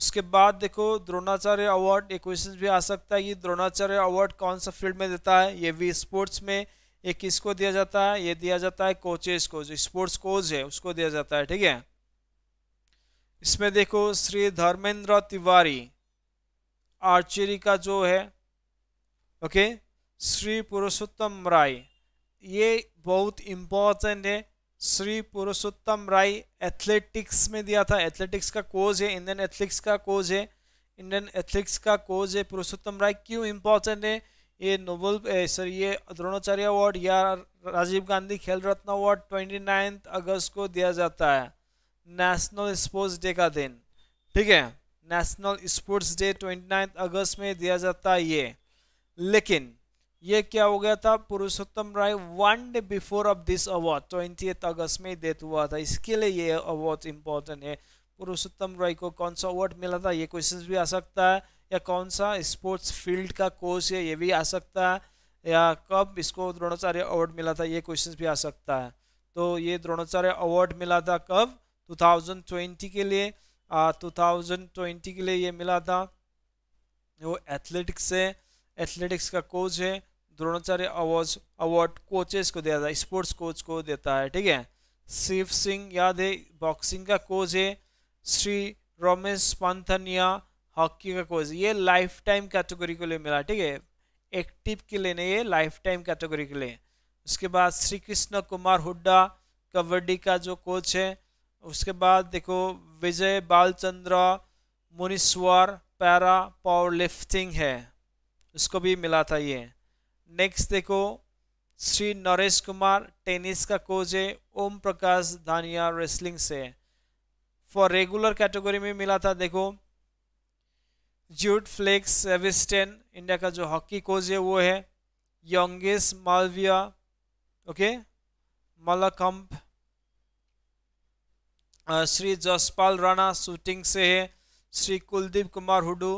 उसके बाद देखो द्रोणाचार्य अवार्ड ये क्वेश्चन भी आ सकता है ये द्रोणाचार्य अवार्ड कौन सा फील्ड में देता है ये भी स्पोर्ट्स में ये किसको दिया जाता है ये दिया जाता है कोचेस को जो स्पोर्ट्स कोच है उसको दिया जाता है ठीक है इसमें देखो श्री धर्मेंद्र तिवारी आर्चरी का जो है ओके श्री पुरुषोत्तम राय ये बहुत इम्पोर्टेंट है श्री पुरुषोत्तम राय एथलेटिक्स में दिया था एथलेटिक्स का कोज है इंडियन एथलेटिक्स का कोज है इंडियन एथलेटिक्स का कोज है पुरुषोत्तम राय क्यों इम्पोर्टेंट है ये नोबल सर ये द्रोणाचार्य अवार्ड या Rajiv Gandhi Khel Ratna award twenty ninth अगस्त को दिया जाता है नेशनल स्पोर्ट्स डे का दिन ठीक है national sports day twenty ninth अगस्त में दिया जाता है ये लेकिन ये क्या हो गया था Purushottam Rai one day before of this award twenty अगस्त में डेथ हुआ था इसके लिए ये अवार्ड इम्पोर्टेंट है पुरुषोत्तम राय को कौन सा अवार्ड मिला था ये क्वेश्चन भी आ सकता है या कौन सा स्पोर्ट्स फील्ड का कोर्स है ये भी आ सकता है या कब इसको द्रोणाचार्य अवार्ड मिला था ये क्वेश्चन भी आ सकता है तो ये द्रोणाचार्य अवार्ड मिला था कब 2020 के लिए आ, 2020 के लिए ये मिला था वो एथलेटिक्स है एथलेटिक्स का कोच है द्रोणाचार्य अवार्ड अवार्ड कोचेस को दिया जाता है स्पोर्ट्स कोच को देता है ठीक है शिव सिंह याद है बॉक्सिंग का कोच है श्री रोमेश पंथनिया हॉकी का कोच ये लाइफ टाइम कैटेगरी के लिए मिला ठीक है एक्टिव के लिए नहीं ये लाइफ टाइम कैटेगरी के लिए उसके बाद श्री कृष्ण कुमार हुड्डा कबड्डी का जो कोच है उसके बाद देखो विजय बालचंद्र मुनीश्वर पैरा पावर लिफ्टिंग है उसको भी मिला था ये नेक्स्ट देखो श्री नरेश कुमार टेनिस का कोच है ओम प्रकाश धानिया रेसलिंग से फॉर रेगुलर कैटेगरी में मिला था देखो जूट फ्लेक्स सेविस्टेन इंडिया का जो हॉकी कोच है वो है योंगेश मालविया ओके मलकंप श्री जसपाल राणा शूटिंग से है श्री कुलदीप कुमार हुडू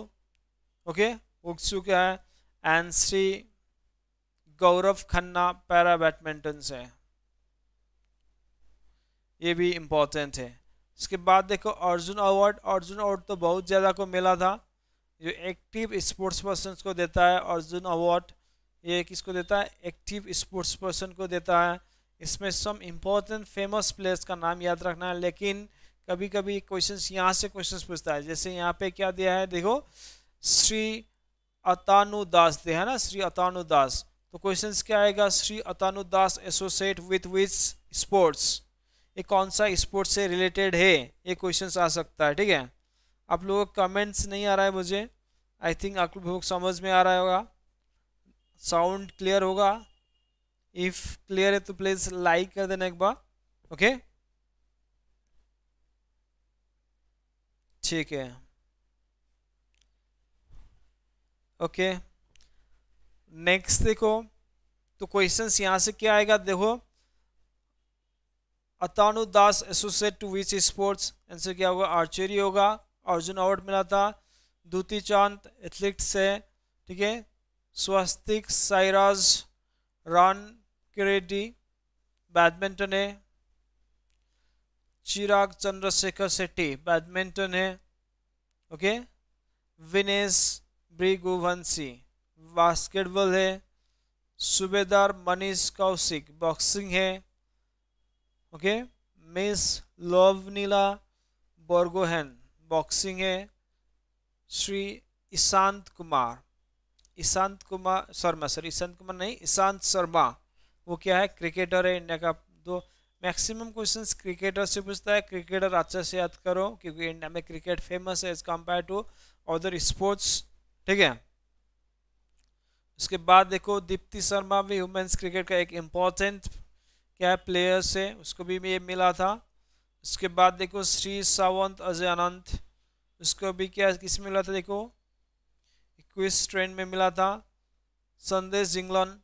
ओके उक्सू का है and Shri Gaurav Khanna para badminton से ये भी इम्पोर्टेंट है इसके बाद देखो अर्जुन अवार्ड अर्जुन अवार्ड तो बहुत ज़्यादा को मिला था जो एक्टिव स्पोर्ट्स पर्सन को देता है अर्जुन अवार्ड ये किसको देता है एक्टिव स्पोर्ट्स पर्सन को देता है इसमें सम इम्पोर्टेंट फेमस प्लेस का नाम याद रखना है लेकिन कभी कभी क्वेश्चन यहाँ से क्वेश्चन पूछता है जैसे यहाँ पे क्या दिया है देखो श्री अतानु दास दे है ना श्री अतानु दास तो क्वेश्चंस क्या आएगा Shri Atanu Das associate with with sports ये कौन सा स्पोर्ट्स से रिलेटेड है ये क्वेश्चन आ सकता है ठीक है आप लोगों का कमेंट्स नहीं आ रहा है मुझे आई थिंक आप लोग समझ में आ रहा होगा साउंड क्लियर होगा इफ क्लियर है तो प्लीज लाइक कर देना एक बार ओके ठीक है ओके okay. नेक्स्ट देखो तो क्वेश्चन यहाँ से क्या आएगा देखो Atanu Das associate to which sports answer क्या होगा आर्चरी होगा अर्जुन अवार्ड मिला था दूती चांद एथलीट्स है ठीक है स्वस्तिक साइराज रान क्रेडी बैडमिंटन है चिराग चंद्रशेखर सेट्टी बैडमिंटन है ओके विनेश ब्रिगुवंशी बास्केटबॉल है सूबेदार मनीष कौशिक बॉक्सिंग है okay miss Neela Borgohain boxing है श्री ईशांत कुमार ईशांत कुमार शर्मा सर ईशांत कुमार नहीं ईशांत शर्मा वो क्या है क्रिकेटर है इंडिया का दो मैक्सिमम क्वेश्चंस क्रिकेटर से पूछता है क्रिकेटर अच्छे से याद करो क्योंकि इंडिया में क्रिकेट फेमस है as compare to other sports ठीक है उसके बाद देखो दीप्ति शर्मा भी वुमेंस क्रिकेट का एक इम्पोर्टेंट क्या है प्लेयर्स है उसको भी ये मिला था उसके बाद देखो श्री सावंत अजय अनंत उसको भी क्या किस मिला था देखो इक्कीस ट्रेन में मिला था संदेश जिंगलन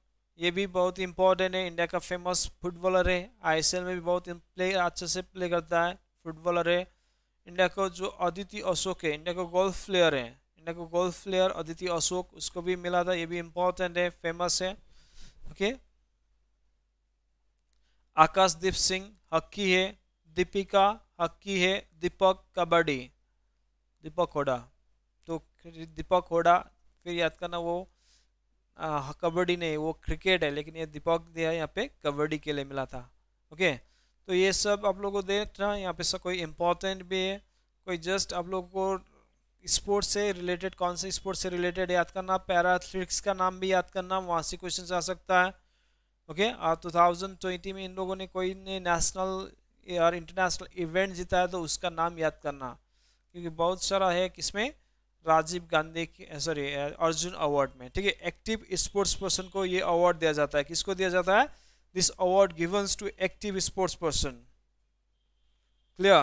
ये भी बहुत इम्पोर्टेंट है इंडिया का फेमस फुटबॉलर है आईएसएल में भी बहुत प्ले अच्छे से प्ले करता है फुटबॉलर है इंडिया का जो अदिति अशोक है इंडिया का गोल्फ प्लेयर है इंडिया को गोल्फ प्लेयर अदिति अशोक उसको भी मिला था ये भी इम्पोर्टेंट है फेमस है ओके आकाशदीप सिंह हक्की है दीपिका हक्की है दीपक कबड्डी दीपक होडा तो दीपक होडा फिर याद करना वो कबड्डी नहीं वो क्रिकेट है लेकिन ये दीपक दिया यहाँ पे कबड्डी के लिए मिला था ओके तो ये सब आप लोगों को देख रहा यहाँ पे सब कोई इम्पोर्टेंट भी है कोई जस्ट आप लोगों को स्पोर्ट्स से रिलेटेड कौन से स्पोर्ट्स से रिलेटेड याद करना पैरा एथलेटिक्स का नाम भी याद करना वहाँ से क्वेश्चन आ सकता है ओके टू थाउजेंड ट्वेंटी में इन लोगों ने कोई ने नेशनल और इंटरनेशनल इवेंट जीता है तो उसका नाम याद करना क्योंकि बहुत सारा है किसमें राजीव गांधी सॉरी अर्जुन अवार्ड में ठीक है एक्टिव स्पोर्ट्स पर्सन को ये अवार्ड दिया जाता है किसको दिया जाता है this award givens to active sports person clear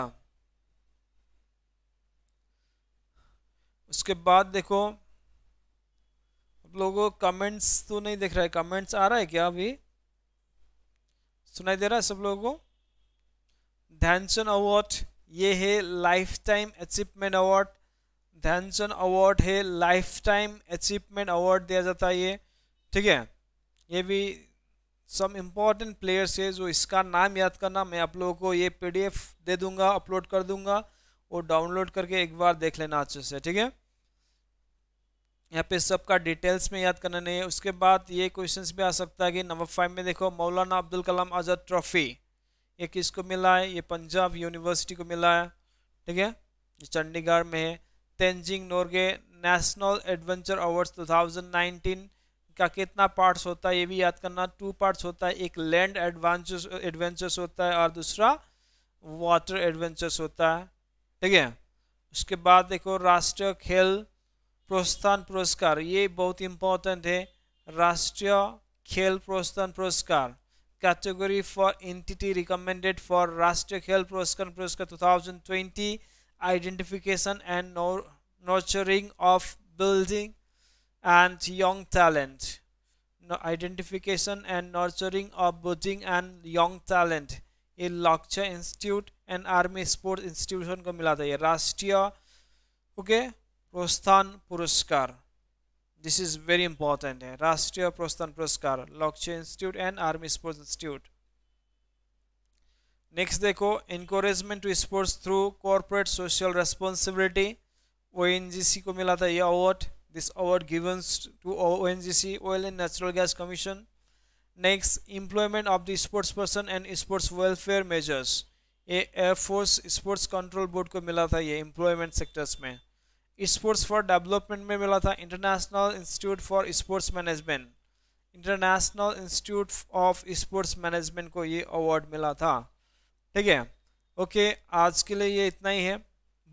उसके बाद देखो आप लोगों कमेंट्स तो नहीं दिख रहा है कमेंट्स आ रहा है क्या अभी सुनाई दे रहा है सब लोगों को ध्यानचंद अवार्ड ये है life time achievement award Dhyan Chand award है लाइफ टाइम अचीवमेंट अवार्ड दिया जाता है ये ठीक है ये भी सम इम्पॉर्टेंट प्लेयर्स है जो इसका नाम याद करना मैं आप लोगों को ये पीडीएफ दे दूंगा अपलोड कर दूंगा और डाउनलोड करके एक बार देख लेना अच्छे से ठीक है यहाँ पे सबका डिटेल्स में याद करना नहीं है उसके बाद ये क्वेश्चन भी आ सकता है कि नंबर फाइव में देखो मौलाना अब्दुल कलाम आज़ाद ट्रॉफी ये किसको मिला है ये पंजाब यूनिवर्सिटी को मिला है ठीक है चंडीगढ़ में है Tenzing Norgay national adventure awards 2019 का कितना पार्ट्स होता है ये भी याद करना टू पार्ट्स होता है एक लैंड एडवेंचर्स एडवेंचर्स होता है और दूसरा वाटर एडवेंचर्स होता है ठीक है उसके बाद देखो राष्ट्रीय खेल प्रोत्साहन पुरस्कार ये बहुत इंपॉर्टेंट है राष्ट्रीय Khel Protsahan Puraskar category for entity recommended for Rashtriya Khel Puraskar Puraskar 2020 thousand twenty identification and nurturing of building and young talent identification and nurturing of building and young talent ये Lakshya institute and army sports institution को मिला था ये राष्ट्रीय ओके प्रोत्साहन पुरस्कार दिस इज वेरी इंपॉर्टेंट है राष्ट्रीय Protsahan Puraskar Lakshya institute and army sports institute next देखो encouragement to sports through corporate social responsibility O को मिला था ये award this award given to O N G C oil and natural gas commission next employment of the sports person and sports welfare measures ये air force sports control board को मिला था ये employment sectors में स्पोर्ट्स फॉर डेवलपमेंट में मिला था international institute for sports management international institute of sports management को ये अवार्ड मिला था ठीक है ओके आज के लिए ये इतना ही है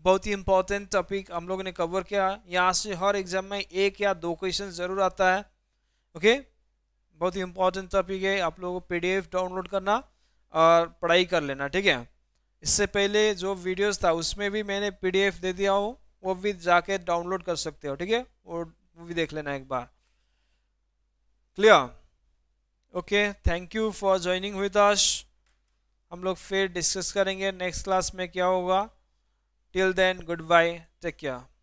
बहुत ही इंपॉर्टेंट टॉपिक हम लोगों ने कवर किया यहाँ से हर एग्जाम में एक या दो क्वेश्चन ज़रूर आता है ओके बहुत ही इंपॉर्टेंट टॉपिक है आप लोगों को पी डाउनलोड करना और पढ़ाई कर लेना ठीक है इससे पहले जो वीडियोस था उसमें भी मैंने पीडीएफ दे दिया हूँ वो भी जाके डाउनलोड कर सकते हो ठीक है वो भी देख लेना एक बार clear okay thank you for joining with हम लोग फिर डिस्कस करेंगे नेक्स्ट क्लास में क्या होगा till then goodbye take care